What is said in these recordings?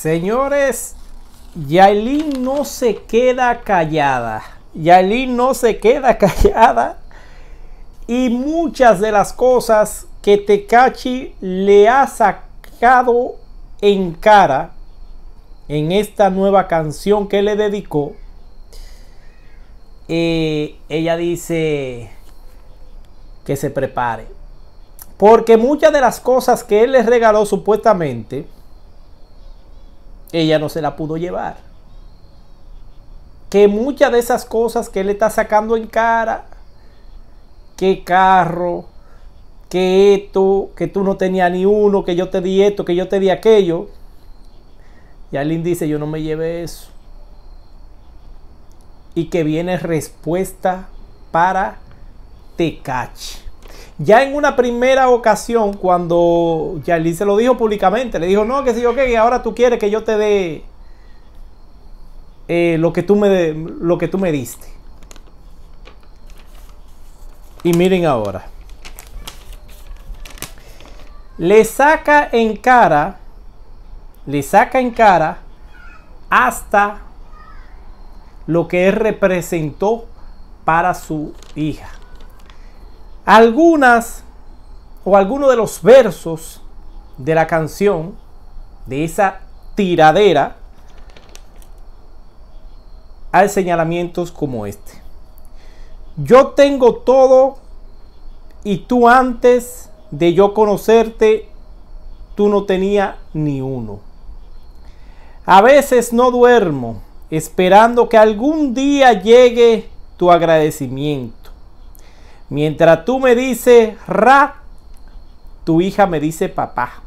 Señores, Yailin no se queda callada. Yailin no se queda callada. Y muchas de las cosas que Tecachi le ha sacado en cara en esta nueva canción que le dedicó, eh, ella dice que se prepare. Porque muchas de las cosas que él le regaló supuestamente, ella no se la pudo llevar. Que muchas de esas cosas que él está sacando en cara, que carro, que esto, que tú no tenías ni uno, que yo te di esto, que yo te di aquello. Y alguien dice, yo no me llevé eso. Y que viene respuesta para te Tecachi. Ya en una primera ocasión, cuando él se lo dijo públicamente, le dijo, no, que sí, yo que ahora tú quieres que yo te dé eh, lo, que tú me lo que tú me diste. Y miren ahora. Le saca en cara, le saca en cara hasta lo que él representó para su hija algunas o algunos de los versos de la canción, de esa tiradera, hay señalamientos como este. Yo tengo todo y tú antes de yo conocerte, tú no tenía ni uno. A veces no duermo esperando que algún día llegue tu agradecimiento Mientras tú me dices ra, tu hija me dice papá.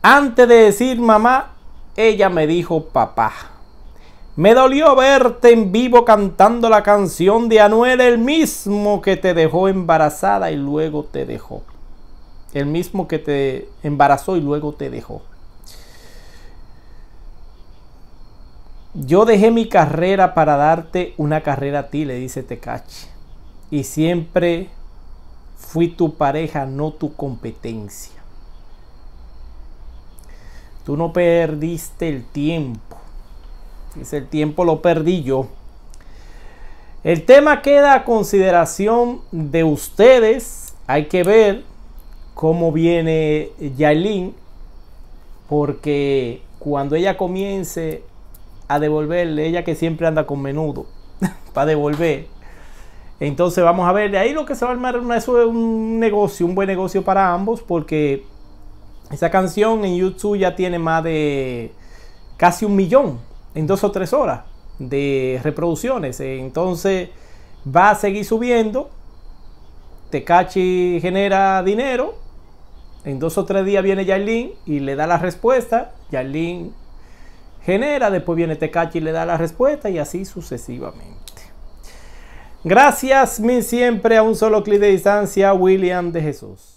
Antes de decir mamá, ella me dijo papá. Me dolió verte en vivo cantando la canción de Anuel, el mismo que te dejó embarazada y luego te dejó. El mismo que te embarazó y luego te dejó. Yo dejé mi carrera para darte una carrera a ti, le dice Tecachi y siempre fui tu pareja, no tu competencia. Tú no perdiste el tiempo. Dice, el tiempo lo perdí yo. El tema queda a consideración de ustedes. Hay que ver cómo viene Yailin. Porque cuando ella comience a devolverle, ella que siempre anda con menudo, para devolver, entonces vamos a ver, de ahí lo que se va a armar eso es un negocio, un buen negocio para ambos, porque esa canción en YouTube ya tiene más de casi un millón en dos o tres horas de reproducciones. Entonces va a seguir subiendo. Tecachi genera dinero. En dos o tres días viene Yalín y le da la respuesta. Yarlin genera, después viene Tecachi y le da la respuesta y así sucesivamente. Gracias, mi siempre a un solo clic de distancia, William de Jesús.